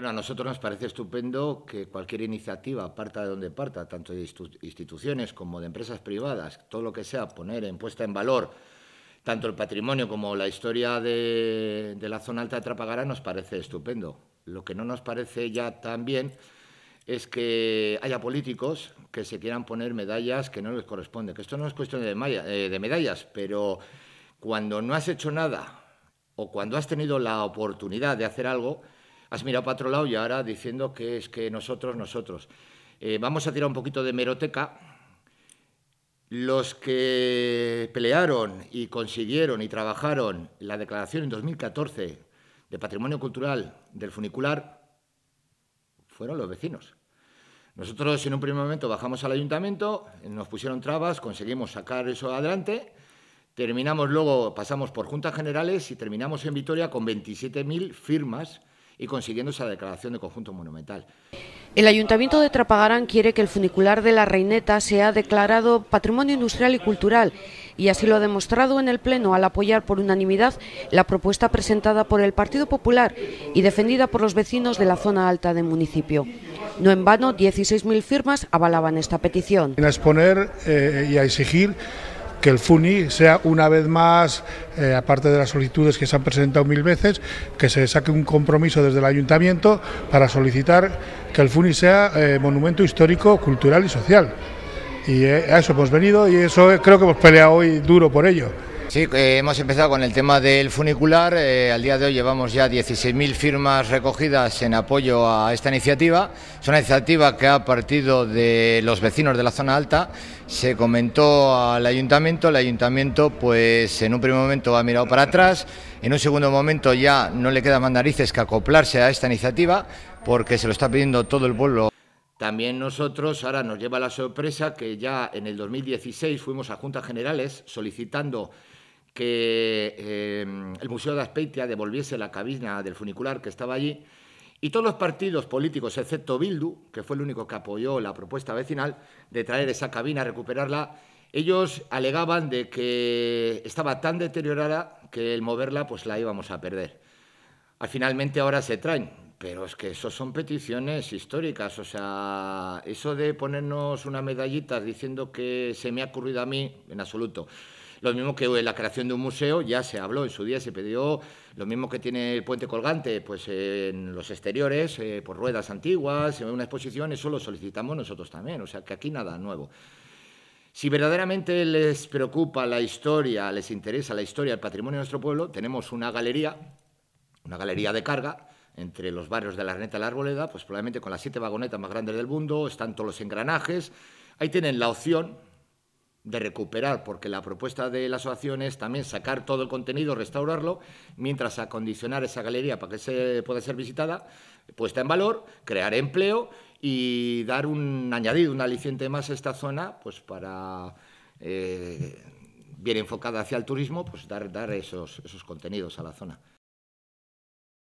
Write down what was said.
Bueno, a nosotros nos parece estupendo que cualquier iniciativa, parta de donde parta, tanto de instituciones como de empresas privadas, todo lo que sea poner en puesta en valor tanto el patrimonio como la historia de, la zona alta de Trapagara, nos parece estupendo. Lo que no nos parece ya tan bien es que haya políticos que se quieran poner medallas que no les corresponde. Que esto no es cuestión de eh, medallas, pero cuando no has hecho nada o cuando has tenido la oportunidad de hacer algo, has mirado para otro lado y ahora diciendo que es que nosotros, nosotros. Eh, vamos a tirar un poquito de meroteca. Los que pelearon y consiguieron y trabajaron la declaración en 2014 de patrimonio cultural del funicular fueron los vecinos. Nosotros en un primer momento bajamos al ayuntamiento, nos pusieron trabas, conseguimos sacar eso adelante, terminamos luego, pasamos por juntas generales y terminamos en Vitoria con 27.000 firmas y consiguiendo esa declaración de conjunto monumental. El Ayuntamiento de Trapagarán quiere que el funicular de la Reineta sea declarado Patrimonio Industrial y Cultural y así lo ha demostrado en el Pleno al apoyar por unanimidad la propuesta presentada por el Partido Popular y defendida por los vecinos de la zona alta del municipio. No en vano, 16.000 firmas avalaban esta petición. exponer eh, y a exigir que el FUNI sea una vez más, eh, aparte de las solicitudes que se han presentado mil veces, que se saque un compromiso desde el ayuntamiento para solicitar que el FUNI sea eh, monumento histórico, cultural y social. Y eh, a eso hemos venido y eso creo que hemos peleado hoy duro por ello. Sí, eh, hemos empezado con el tema del funicular. Eh, al día de hoy llevamos ya 16.000 firmas recogidas en apoyo a esta iniciativa. Es una iniciativa que ha partido de los vecinos de la zona alta. Se comentó al ayuntamiento, el ayuntamiento pues en un primer momento ha mirado para atrás, en un segundo momento ya no le queda más narices que acoplarse a esta iniciativa porque se lo está pidiendo todo el pueblo. También nosotros ahora nos lleva la sorpresa que ya en el 2016 fuimos a Juntas Generales solicitando que eh, el Museo de Aspeitia devolviese la cabina del funicular que estaba allí y todos los partidos políticos, excepto Bildu, que fue el único que apoyó la propuesta vecinal de traer esa cabina, recuperarla, ellos alegaban de que estaba tan deteriorada que el moverla pues la íbamos a perder. Al ah, finalmente ahora se traen, pero es que eso son peticiones históricas, o sea, eso de ponernos una medallita diciendo que se me ha ocurrido a mí, en absoluto. Lo mismo que la creación de un museo, ya se habló en su día, se pidió, lo mismo que tiene el puente colgante, pues en los exteriores, eh, por ruedas antiguas, en una exposición, eso lo solicitamos nosotros también, o sea que aquí nada nuevo. Si verdaderamente les preocupa la historia, les interesa la historia, el patrimonio de nuestro pueblo, tenemos una galería, una galería de carga, entre los barrios de la Reneta y la Arboleda, pues probablemente con las siete vagonetas más grandes del mundo, están todos los engranajes. Ahí tienen la opción, de recuperar, porque la propuesta de la asociación es también sacar todo el contenido, restaurarlo, mientras acondicionar esa galería para que se pueda ser visitada, puesta en valor, crear empleo y dar un añadido, un aliciente más a esta zona, pues para eh, bien enfocada hacia el turismo, pues dar, dar esos contenidos a la zona.